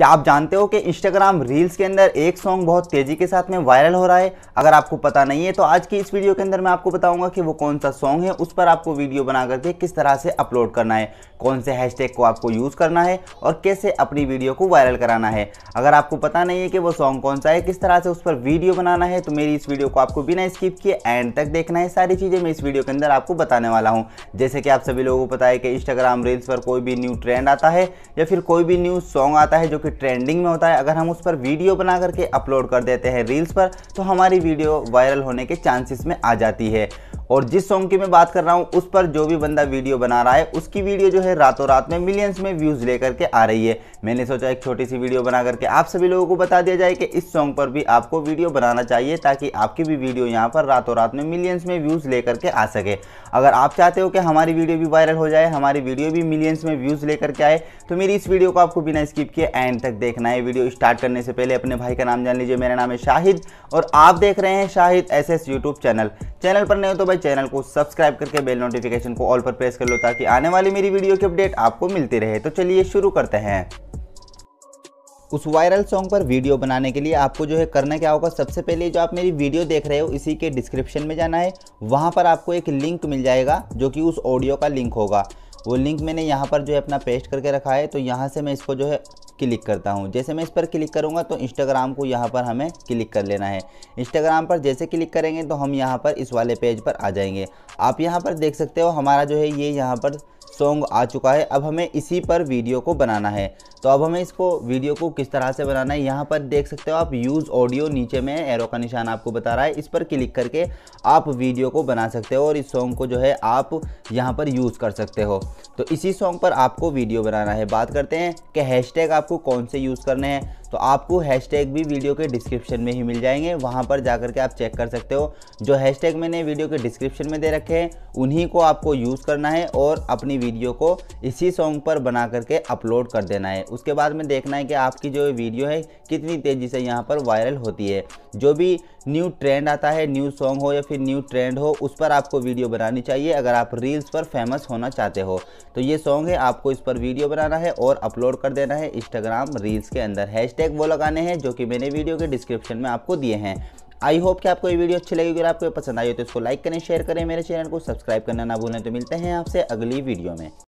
क्या आप जानते हो कि इंस्टाग्राम रील्स के अंदर एक सॉन्ग बहुत तेज़ी के साथ में वायरल हो रहा है अगर आपको पता नहीं है तो आज की इस वीडियो के अंदर मैं आपको बताऊंगा कि वो कौन सा सॉन्ग है उस पर आपको वीडियो बना करके किस तरह से अपलोड करना है कौन से हैशटैग को आपको यूज़ करना है और कैसे अपनी वीडियो को वायरल कराना है अगर आपको पता नहीं है कि वो सॉन्ग कौन सा है किस तरह से उस पर वीडियो बनाना है तो मेरी इस वीडियो को आपको बिना स्किप किए एंड तक देखना है सारी चीज़ें मैं इस वीडियो के अंदर आपको बताने वाला हूँ जैसे कि आप सभी लोगों को पता है कि इंस्टाग्राम रील्स पर कोई भी न्यू ट्रेंड आता है या फिर कोई भी न्यू सॉन्ग आता है जो कि काफ़ी ट्रेंडिंग में होता है अगर हम उस पर वीडियो बना करके अपलोड कर देते हैं रील्स पर तो हमारी वीडियो वायरल होने के चांसेस में आ जाती है और जिस सॉन्ग की मैं बात कर रहा हूँ उस पर जो भी बंदा वीडियो बना रहा है उसकी वीडियो जो है रातों रात में मिलियंस में व्यूज़ लेकर के आ रही है मैंने सोचा एक छोटी सी वीडियो बना करके आप सभी लोगों को बता दिया जाए कि इस सॉन्ग पर भी आपको वीडियो बनाना चाहिए ताकि आपकी भी वीडियो यहाँ पर रातों रात में मिलियंस में व्यूज़ लेकर के आ सके अगर आप चाहते हो कि हमारी वीडियो भी वायरल हो जाए हमारी वीडियो भी मिलियंस में व्यूज़ लेकर के आए तो मेरी इस वीडियो को आपको बिना स्किप किए एंड तक देखना है वीडियो स्टार्ट करने से पहले अपने भाई का नाम जान लीजिए मेरा नाम है शाहिद और आप देख रहे हैं Shahid S YouTube channel channel पर नहीं हो तो भाई चैनल को सब्सक्राइब करके बेल नोटिफिकेशन को ऑल पर प्रेस कर लो ताकि आने वाली मेरी वीडियो की अपडेट आपको मिलती रहे तो चलिए शुरू करते हैं उस वायरल सॉन्ग पर वीडियो बनाने के लिए आपको जो है करना क्या होगा सबसे पहले जो आप मेरी वीडियो देख रहे हो इसी के डिस्क्रिप्शन में जाना है वहाँ पर आपको एक लिंक मिल जाएगा जो कि उस ऑडियो का लिंक होगा वो लिंक मैंने यहाँ पर जो है अपना पेस्ट करके रखा है तो यहाँ से मैं इसको जो है क्लिक करता हूँ जैसे मैं इस पर क्लिक करूँगा तो इंस्टाग्राम को यहाँ पर हमें क्लिक कर लेना है इंस्टाग्राम पर जैसे क्लिक करेंगे तो हम यहाँ पर इस वाले पेज पर आ जाएंगे आप यहाँ पर देख सकते हो हमारा जो है ये यहाँ पर सॉन्ग आ चुका है अब हमें इसी पर वीडियो को बनाना है तो अब हमें इसको वीडियो को किस तरह से बनाना है यहाँ पर देख सकते हो आप यूज़ ऑडियो नीचे में एरो का निशान आपको बता रहा है इस पर क्लिक करके आप वीडियो को बना सकते हो और इस सॉन्ग को जो है आप यहाँ पर यूज़ कर सकते हो तो इसी सॉन्ग पर आपको वीडियो बनाना है बात करते हैं कि हैशटैग आपको कौन से यूज़ करने हैं तो आपको हैशटैग भी वीडियो के डिस्क्रिप्शन में ही मिल जाएंगे वहाँ पर जा के आप चेक कर सकते हो जो हैशटैग मैंने वीडियो के डिस्क्रिप्शन में दे रखे हैं उन्हीं को आपको यूज़ करना है और अपनी वीडियो को इसी सॉन्ग पर बना करके अपलोड कर देना है उसके बाद में देखना है कि आपकी जो वीडियो है कितनी तेज़ी से यहाँ पर वायरल होती है जो भी न्यू ट्रेंड आता है न्यू सॉन्ग हो या फिर न्यू ट्रेंड हो उस पर आपको वीडियो बनानी चाहिए अगर आप रील्स पर फेमस होना चाहते हो तो ये सॉन्ग है आपको इस पर वीडियो बनाना है और अपलोड कर देना है इंस्टाग्राम रील्स के अंदर हैशटैग वो लगाने हैं जो कि मैंने वीडियो के डिस्क्रिप्शन में आपको दिए हैं आई होप कि आपको ये वीडियो अच्छी लगी अगर आपको पसंद आई हो तो इसको लाइक करें शेयर करें मेरे चैनल को सब्सक्राइब करना ना भूलें तो मिलते हैं आपसे अगली वीडियो में